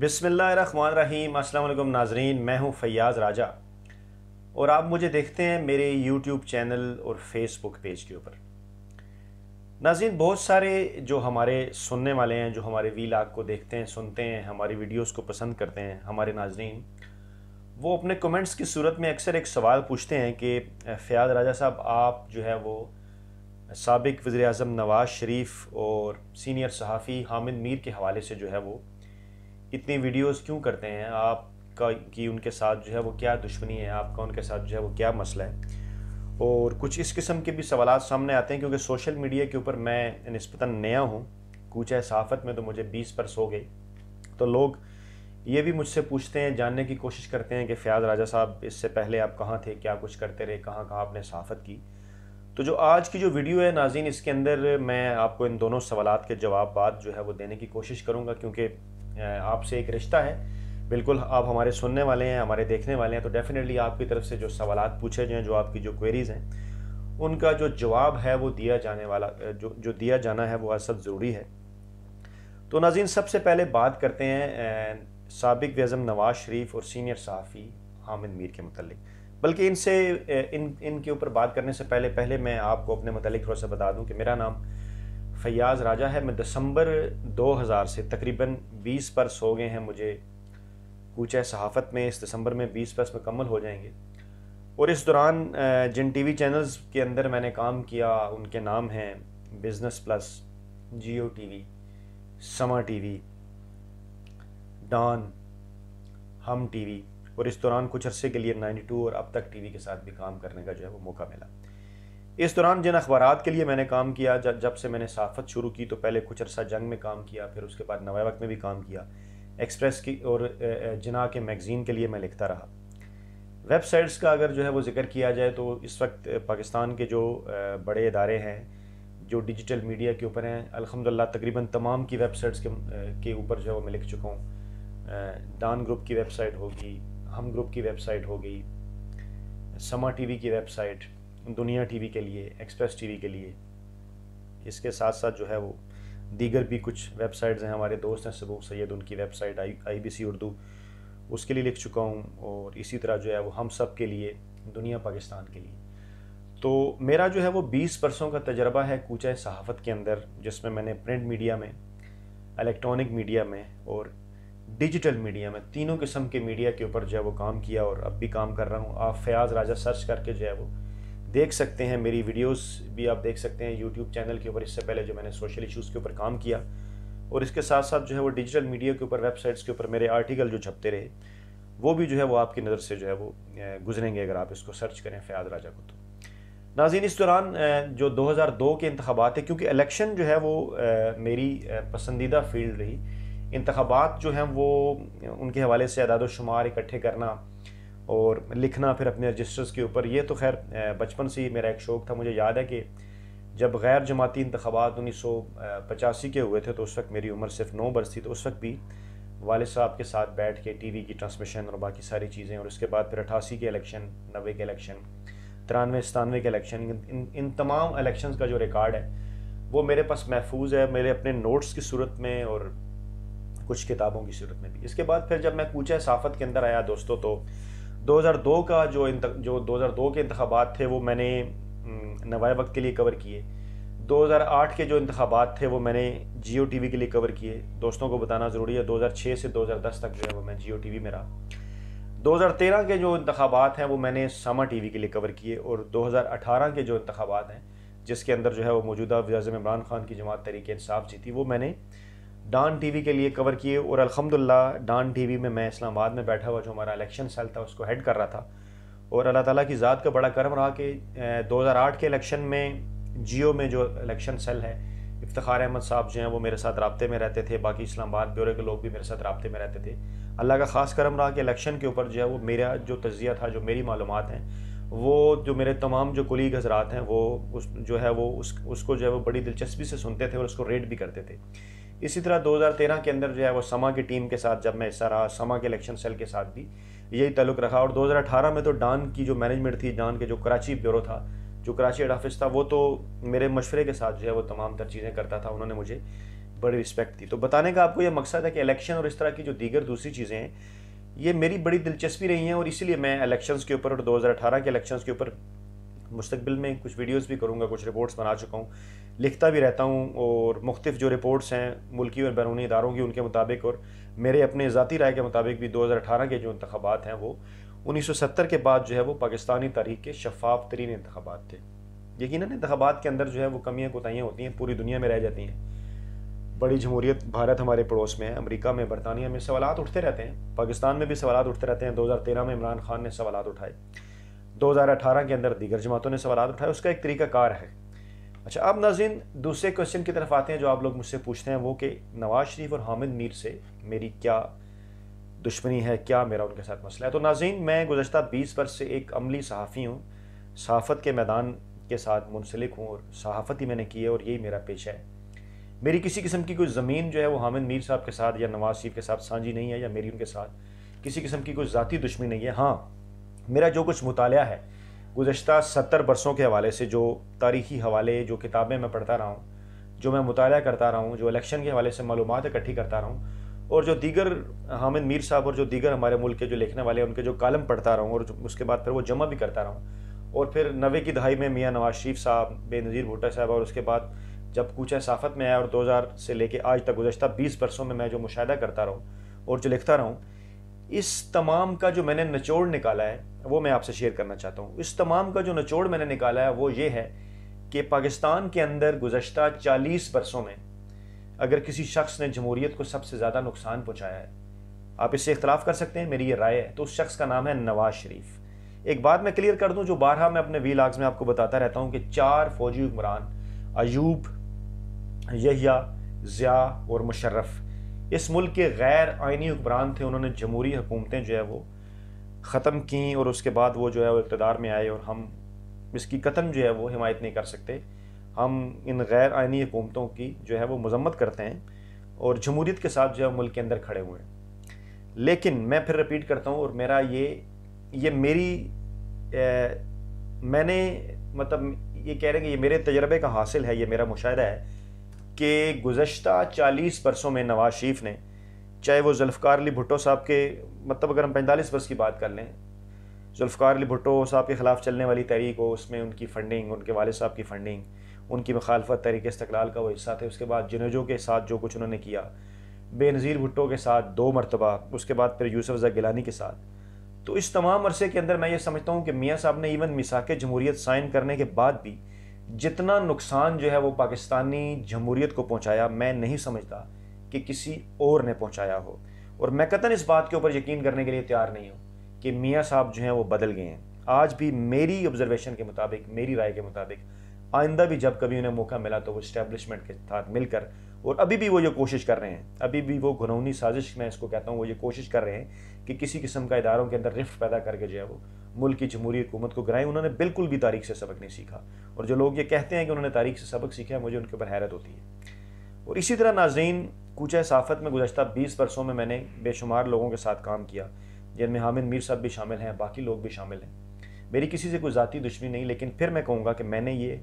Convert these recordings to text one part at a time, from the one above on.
बिसमीम अल्लाम नाजरीन मैं हूं फैयाज़ राजा और आप मुझे देखते हैं मेरे YouTube चैनल और Facebook पेज के ऊपर नाजरीन बहुत सारे जो हमारे सुनने वाले हैं जो हमारे वी लाग को देखते हैं सुनते हैं हमारी वीडियोस को पसंद करते हैं हमारे नाजरीन वो अपने कमेंट्स की सूरत में अक्सर एक सवाल पूछते हैं कि फयाज राजा साहब आप जो है वो सबक वज़र अजम नवाज़ शरीफ और सीनियर सहाफ़ी हामिद मीर के हवाले से जो है वो इतनी वीडियोस क्यों करते हैं आपका कि उनके साथ जो है वो क्या दुश्मनी है आपका उनके साथ जो है वो क्या मसला है और कुछ इस किस्म के भी सवाल सामने आते हैं क्योंकि सोशल मीडिया के ऊपर मैं नस्बता नया हूँ कुछ साफ़त में तो मुझे बीस पर सो गई तो लोग ये भी मुझसे पूछते हैं जानने की कोशिश करते हैं कि फ़याज़ राजा साहब इससे पहले आप कहाँ थे क्या कुछ करते रहे कहाँ कहाँ आपने सहाफ़त की तो जो आज की जो वीडियो है नाजीन इसके अंदर मैं आपको इन दोनों सवाल के जवाब बात जो है वो देने की कोशिश करूँगा क्योंकि आपसे एक रिश्ता है बिल्कुल आप हमारे सुनने वाले हैं हमारे देखने वाले हैं तो डेफ़िनेटली आपकी तरफ से जो सवाल पूछे जाएँ जो आपकी जो क्वेरीज़ हैं उनका जो जवाब है वो दिया जाने वाला जो जो दिया जाना है वो असल ज़रूरी है तो नाजीन सबसे पहले बात करते हैं सबक वज़म नवाज़ शरीफ और सीनियर सहाफ़ी हामिद मीर के मतलब बल्कि इनसे इन इनके ऊपर बात करने से पहले पहले मैं आपको अपने मतलब थोड़ा सा बता दूँ कि मेरा नाम फयाज़ राजा है मैं दिसंबर 2000 से तकरीबन 20 पर्स हो गए हैं मुझे कुछ सहाफ़त में इस दिसंबर में 20 पर्स मुकम्मल हो जाएंगे और इस दौरान जिन टीवी चैनल्स के अंदर मैंने काम किया उनके नाम हैं business plus Geo TV Samaa TV Dawn Hum TV और इस दौरान कुछ अरसे के लिए 92 और अब तक टीवी के साथ भी काम करने का जो है वो मौका मिला इस दौरान जिन अखबार के लिए मैंने काम किया जब से मैंने सहाफ़त शुरू की तो पहले कुछ अरसा जंग में काम किया फिर उसके बाद नवा वक्त में भी काम किया एक्सप्रेस की और जना के मैगज़ीन के लिए मैं लिखता रहा वेबसाइट्स का अगर जो है वो ज़िक्र किया जाए तो इस वक्त पाकिस्तान के जो बड़े इदारे हैं जो डिजिटल मीडिया के ऊपर हैं अलहमदिल्ला तकरीबन तमाम की वेबसाइट्स के के ऊपर जो है वो मैं लिख चुका हूँ दान ग्रुप की वेबसाइट होगी हम ग्रुप की वेबसाइट हो गई समा टी की वेबसाइट दुनिया टीवी के लिए एक्सप्रेस टीवी के लिए इसके साथ साथ जो है वो दीगर भी कुछ वेबसाइट्स हैं हमारे दोस्त हैं सबूक सैद उनकी website I I B C Urdu उसके लिए लिख चुका हूँ और इसी तरह जो है वो हम सब के लिए दुनिया पाकिस्तान के लिए तो मेरा जो है वो बीस बरसों का तजर्बा है कूचा सहाफ़त के अंदर जिसमें मैंने प्रिंट मीडिया में इलेक्ट्रॉनिक मीडिया में और डिजिटल मीडिया में तीनों किस्म के मीडिया के ऊपर जो है वो काम किया और अब भी काम कर रहा हूँ आप फयाज राजा सर्च करके जो है वो देख सकते हैं मेरी वीडियोस भी आप देख सकते हैं यूट्यूब चैनल के ऊपर इससे पहले जो मैंने सोशल इशूज़ के ऊपर काम किया और इसके साथ साथ जो है वो डिजिटल मीडिया के ऊपर वेबसाइट्स के ऊपर मेरे आर्टिकल जो छपते रहे वो भी जो है वो आपकी नज़र से जो है वो गुजरेंगे अगर आप इसको सर्च करें फ़याद राजा को तो नाजीन इस दौरान जो 2002 के इंतबात है क्योंकि इलेक्शन जो है वो मेरी पसंदीदा फील्ड रही इंतबात जो हैं वो उनके हवाले से अदाद शुमार इकट्ठे करना और लिखना फिर अपने रजिस्टर्स के ऊपर ये तो खैर बचपन से ही मेरा एक शौक़ था मुझे याद है कि जब गैर जमाती इंतबात उन्नीस सौ पचासी के हुए थे तो उस वक्त मेरी उम्र सिर्फ नौ बरस थी तो उस वक्त भी वाले साहब के साथ बैठ के टी वी की ट्रांसमिशन और बाकी सारी चीज़ें और उसके बाद फिर अठासी के इलेक्शन नबे के इलेक्शन तिरानवे सतानवे के इलेक्शन इन इन तमाम इलेक्शन का जो रिकॉर्ड है वो मेरे पास महफूज है मेरे अपने नोट्स की सूरत में और कुछ किताबों की सूरत में भी इसके बाद फिर जब मैं कूचा सहाफ़त के अंदर आया दोस्तों तो 2002 का जो जो 2002 के इंतबात थे वो मैंने नवाए वक्त के लिए कवर किए 2008 के जो इंतबात थे वो मैंने जियो टी के लिए कवर किए दोस्तों को बताना ज़रूरी है 2006 से 2010 तक जो है वो मैं जियो टी में रहा 2013 के जो इंतबात हैं वो मैंने सामा टी के लिए कवर किए और 2018 के जो इंतबात हैं जिसके अंदर जो है वो मौजूदा वज़म इमरान खान की जमात तरीके इंसाफ जीती वो मैंने डान टीवी के लिए कवर किए और अल्हम्दुलिल्लाह डान टीवी में मैं इस्लामाबाद में बैठा हुआ जो हमारा इलेक्शन सेल था उसको हेड कर रहा था और अल्लाह ताला की ज़ात का बड़ा करम रहा कि 2008 के इलेक्शन में जियो में जो इलेक्शन सेल है इफ्तार अहमद साहब जो हैं वो मेरे साथ रबते में रहते थे बाकी इस्लामाबाद ब्यूरो के लोग भी मेरे साथ रबते में रहते थे अल्लाह का ख़ास करम रहा कि इलेक्शन के ऊपर जो है वो मेरा जो तजिया था जो मेरी मालूम हैं वो जो मेरे तमाम जो कुलीग हजरात हैं वो उस जो है वो उस उसको जो है वो बड़ी दिलचस्पी से सुनते थे और उसको रेड भी करते थे इसी तरह 2013 के अंदर जो है वो समा की टीम के साथ जब मैं हिस्सा रहा समा के इलेक्शन सेल के साथ भी यही तल्लु रखा और 2018 में तो डान की जो मैनेजमेंट थी डान के जो कराची ब्यूरो था जो कराची हेड ऑफिस था वो तो मेरे मशवरे के साथ जो है वो तमाम तर चीज़ें करता था उन्होंने मुझे बड़ी रिस्पेक्ट दी तो बताने का आपको यह मकसद है कि इलेक्शन और इस तरह की जो दीगर दूसरी चीज़ें हैं ये मेरी बड़ी दिलचस्पी रही है और इसीलिए मैं इलेक्शंस के ऊपर और 2018 के इलेक्शंस के ऊपर मुस्तबिल में कुछ वीडियोस भी करूँगा कुछ रिपोर्ट्स बना चुका हूँ लिखता भी रहता हूँ और मुख्तफ जो रिपोर्ट्स हैं मुल्की और बैरूनी इदारों की उनके मुताबिक और मेरे अपने ज़ाती राय के मुताबिक भी अठारह के जो इंतबात हैं वो सत्तर के बाद जो है वो पाकिस्तानी तारीख के शफाफ तरीन इंतबात थे यकीन इंतबात के अंदर जो है वो कमियाँ कोताहियाँ होती हैं पूरी दुनिया में रह जाती हैं बड़ी जमहूरियत भारत हमारे पड़ोस में है अमरीका में बरतानिया में सवाल उठते रहते हैं पाकिस्तान में भी सवाल उठते रहते हैं तेरह में इमरान खान ने सवाल उठाए अठारह के अंदर दीगर जमातों ने सवाल उठाए उसका एक तरीकाकार है अच्छा अब नाजिन दूसरे क्वेश्चन की तरफ आते हैं जो आप लोग मुझसे पूछते हैं वो कि नवाज शरीफ और हामिद मीर से मेरी क्या दुश्मनी है क्या मेरा उनके साथ मसला है तो नाजिन मैं गुजशत बीस वर्ष से एक अमली सहाफ़ी हूँ सहाफ़त के मैदान के साथ मुनसलिक हूँ और सहाफ़त ही मैंने की है और यही मेरा पेशा है मेरी किसी किस्म की कोई ज़मीन जो है वो हामिद मीर साहब के साथ या नवाज शरीफ के साथ साझी नहीं है या मेरी उनके साथ किसी किस्म की कोई ज़ाती दुश्मनी नहीं है हाँ मेरा जो कुछ मुताल है गुज्त सत्तर बरसों के हवाले से जो तारीखी हवाले जो किताबें मैं पढ़ता रहा हूँ जो मैं मुताल करता रहा हूँ जो इलेक्शन के हवाले से मालूम इकट्ठी करता रहा हूँ और जो दीगर हामिद मीर साहब और जो दीगर हमारे मुल्क के जो लिखने वाले हैं उनके जो कालम पढ़ता रहा हूँ और उसके बाद फिर वो जमा भी करता रहा हूँ और फिर नवे की दहाई में मियाँ नवाज शरीफ साहब बे नज़ीर भुट्टा साहब और उसके बाद जब कूचा साफत में आया और 2000 से लेकर आज तक गुजशत 20 बरसों में मैं जो मुशाह करता रहा हूँ और जो लिखता रहा हूँ इस तमाम का जो मैंने निचोड़ निकाला है वो मैं आपसे शेयर करना चाहता हूँ इस तमाम का जो निचोड़ मैंने निकाला है वो ये है कि पाकिस्तान के अंदर गुजशत 40 बरसों में अगर किसी शख्स ने जमहूरीत को सबसे ज़्यादा नुकसान पहुँचाया है आप इससे इख्तलाफ कर सकते हैं मेरी ये राय है तो उस शख्स का नाम है नवाज शरीफ एक बात मैं क्लियर कर दूं जो बारह मैं अपने वी में आपको बताता रहता हूं कि चार फौजी हुक्मरान अयूब यहिया ज़िया और मुशर्रफ इस मुल्क के गैर आइनी हुक्मरान थे उन्होंने जमहूरी हुकूमतें जो है वो ख़त्म की और उसके बाद वो जो है वो इकतदार में आए और हम इसकी कतन जो है वो हिमायत नहीं कर सकते हम इन गैर आइनी हुकूमतों की जो है वो मजम्मत करते हैं और जमहूरीत के साथ जो है मुल्क के अंदर खड़े हुए हैं लेकिन मैं फिर रिपीट करता हूँ और मेरा ये ये मेरी ए, मैंने मतलब ये कह रहे हैं कि ये मेरे तजर्बे का हासिल है ये मेरा मुशाह है कि गुज्त चालीस बरसों में नवाज शरीफ ने चाहे वो जुल्फ़ार अली भुट्टो साहब के मतलब अगर हम पैंतालीस वर्ष की बात कर लें जुल्फ़ार अली भुट्टो साहब के ख़िलाफ़ चलने वाली तहरीक हो उसमें उनकी फ़ंडिंग उनके वाले साहब की फ़ंडिंग उनकी मुखालफत तहरीक इस्तलाल का वो हिस्सा थे उसके बाद जिनेजो के साथ जो कुछ उन्होंने किया बेनज़ीर भुट्टो के साथ दो मरतबा उसके बाद फिर यूसफ ज़ा गिलानी के साथ तो इस तमाम अरसे के अंदर मैं ये समझता हूँ कि मियाँ साहब ने इवन मिसाक जमहूरीत साइन करने के बाद भी जितना नुकसान जो है वो पाकिस्तानी जमहूरीत को पहुंचाया मैं नहीं समझता कि किसी और ने पहुंचाया हो और मैं कतन इस बात के ऊपर यकीन करने के लिए तैयार नहीं हूँ कि मियाँ साहब जो हैं वो बदल गए हैं आज भी मेरी ऑब्जर्वेशन के मुताबिक मेरी राय के मुताबिक आइंदा भी जब कभी उन्हें मौका मिला तो वो इस्टेब्लिशमेंट के साथ मिलकर और अभी भी वो ये कोशिश कर रहे हैं अभी भी वो घनौनी साजिश मैं इसको कहता हूँ वो ये कोशिश कर रहे हैं कि किसी किस्म का इदारों के अंदर रिफ्ट पैदा करके जो है वो मुल्क की जमहूरी हुकूमत को गिराई उन्होंने बिल्कुल भी तारीख से सबक नहीं सीखा और जो लोग ये कहते हैं कि उन्होंने तारीख से सबक सीखा है मुझे उनके ऊपर हैरत होती है और इसी तरह नाजरीन कुछ सहाफ़त में गुजशत बीस बरसों में मैंने बेशुमार लोगों के साथ काम किया जिनमें हामिद मीर साहब भी शामिल हैं बाकी लोग भी शामिल हैं मेरी किसी से कोई ज़ाती दुश्मनी नहीं लेकिन फिर मैं कहूँगा कि मैंने ये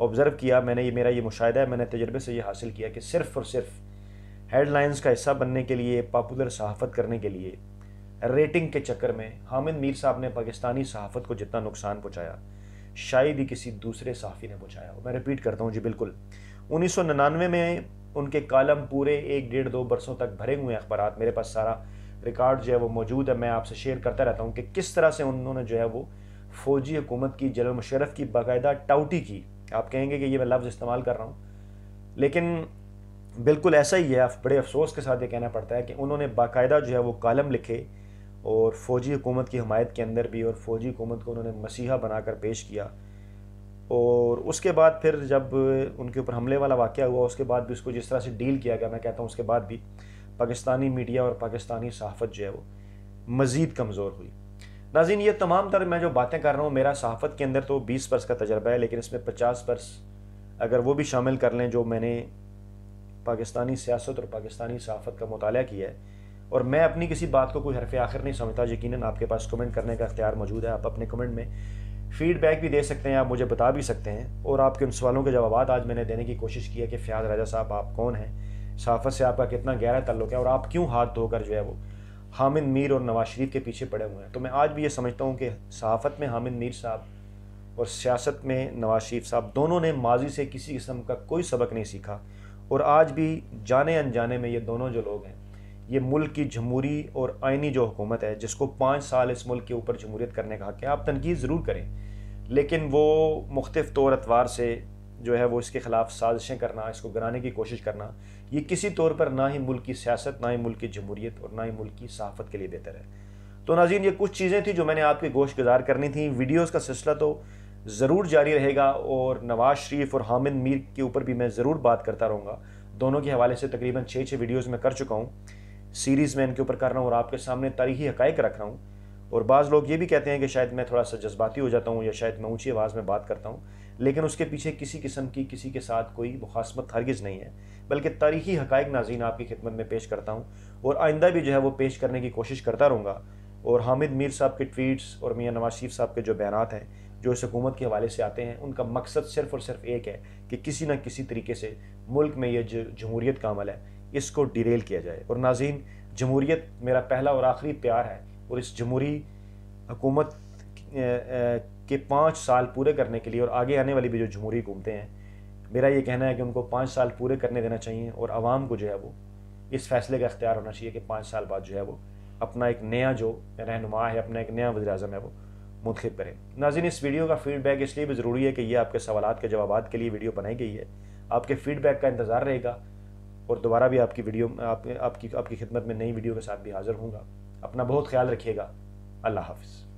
ऑब्ज़र्व किया मैंने ये मेरा ये मुशाहिदा है मैंने तजर्बे से ये हासिल किया कि सिर्फ़ और सिर्फ हेडलाइंस का हिस्सा बनने के लिए पापुलर सहाफ़त करने के लिए रेटिंग के चक्कर में हामिद मीर साहब ने पाकिस्तानी सहाफ़त को जितना नुकसान पहुँचाया शायद ही किसी दूसरे सहाफ़ी ने पहुँचाया मैं रिपीट करता हूँ जी बिल्कुल उन्नीस सौ निन्यानवे में उनके कालम पूरे एक डेढ़ दो बरसों तक भरे हुए अखबार मेरे पास सारा रिकॉर्ड जो है वो मौजूद है मैं आपसे शेयर करता रहता हूँ कि किस तरह से उन्होंने जो है वो फौजी हुकूमत की जनरल मुशरफ की बाकायदा टाउटी की आप कहेंगे कि ये मैं लफ्ज़ इस्तेमाल कर रहा हूँ लेकिन बिल्कुल ऐसा ही है बड़े अफसोस के साथ ये कहना पड़ता है कि उन्होंने बाकायदा जो है वो कालम लिखे और फ़ौजी हुकूमत की हमायत के अंदर भी और फ़ौजी हुकूमत को उन्होंने मसीहा बनाकर पेश किया और उसके बाद फिर जब उनके ऊपर हमले वाला वाक़ हुआ उसके बाद भी उसको जिस तरह से डील किया गया मैं कहता हूँ उसके बाद भी पाकिस्तानी मीडिया और पाकिस्तानी सहाफ़त जो है वो मज़ीद कमज़ोर हुई नाजीन ये तमाम तरह मैं जो बातें कर रहा हूँ मेरा सहाफ़त के अंदर तो बीस बरस का तजर्बा है लेकिन इसमें पचास बरस अगर वो भी शामिल कर लें जो मैंने पाकिस्तानी सियासत और पाकिस्तानी सहाफ़त का मताल किया है और मैं अपनी किसी बात को कोई हरफ आखिर नहीं समझता यकीन आपके पास कमेंट करने का अख्तियार मौजूद है आप अपने कमेंट में फीडबैक भी दे सकते हैं आप मुझे बता भी सकते हैं और आपके उन सवालों के जवाब आज मैंने देने की कोशिश की है कि फ्याज राजा साहब आप कौन हैं सहाफ़त से आपका कितना गहरा तल्लुक है और आप क्यों हाथ धोकर जो है वो हामिद मीर और नवाज शरीफ के पीछे पड़े हुए हैं तो मैं आज भी ये समझता हूँ कि सहाफ़त में हामिद मीर साहब और सियासत में नवाज शरीफ साहब दोनों ने माजी से किसी किस्म का कोई सबक नहीं सीखा और आज भी जाने अनजाने में ये दोनों जो लोग हैं ये मुल्क की जमहूरी और आइनी जो हुकूमत है जिसको पाँच साल इस मुल्क के ऊपर जमहूरियत करने का हक है आप तनकीद ज़रूर करें लेकिन वो मुख्तफ तौर अतवार से जो है वो इसके ख़िलाफ़ साजिशें करना इसको गिराने की कोशिश करना ये किसी तौर पर ना ही मुल्क की सियासत ना ही मुल्क की जमहूरीत और ना ही मुल्क की सहाफ़त के लिए बेहतर है तो नाजीन ये कुछ चीज़ें थी जो मैंने आपके गोश गुजार करनी थी वीडियोज़ का सिलसिला तो ज़रूर जारी रहेगा और नवाज़ शरीफ और हामिद मीर के ऊपर भी मैं ज़रूर बात करता रहूँगा दोनों के हवाले से तकरीबन छः छः वीडियोज़ में कर चुका हूँ सीरीज़ में इनके ऊपर कर रहा हूँ और आपके सामने तारीखी हक रख रहा हूँ और बाज़ लोग ये भी कहते हैं कि शायद मैं थोड़ा सा जज्बाती हो जाता हूँ या शायद मैं ऊँची आवाज़ में बात करता हूँ लेकिन उसके पीछे किसी किस्म की किसी के साथ कोई मुखासमत हरगिज़ नहीं है बल्कि तारीखी हक नाजीन आपकी खिदमत में पेश करता हूँ और आइंदा भी जो है वो पेश करने की कोशिश करता रहूँगा और हामिद मीर साहब के ट्वीट्स और मियाँ नवाज शरीफ साहब के जो बयान हैं जो इस हकूमत के हवाले से आते हैं उनका मकसद सिर्फ़ और सिर्फ एक है कि किसी न किसी तरीके से मुल्क में यह जमहूरीत का अमल है इसको डिरेल किया जाए और नाजीन जमहूरीत मेरा पहला और आखिरी प्यार है और इस जमहूरी हुकूमत के पाँच साल पूरे करने के लिए और आगे आने वाली भी जो जमहूरी हुकूमतें हैं मेरा ये कहना है कि उनको पाँच साल पूरे करने देना चाहिए और आवाम को जो है वो इस फैसले का अख्तियार होना चाहिए कि पाँच साल बाद जो है वो अपना एक नया जो रहनुमा है अपना एक नया वजी अजम है वो मुंतब करें नाजिन इस वीडियो का फीडबैक इसलिए भी ज़रूरी है कि ये आपके सवाल के जवाब के लिए वीडियो बनाई गई है आपके फीडबैक का इंतज़ार रहेगा और दोबारा भी आपकी वीडियो आप, आपकी आपकी खिदमत में नई वीडियो के साथ भी हाज़िर हूँगा अपना बहुत ख्याल रखिएगा अल्लाह हाफिज़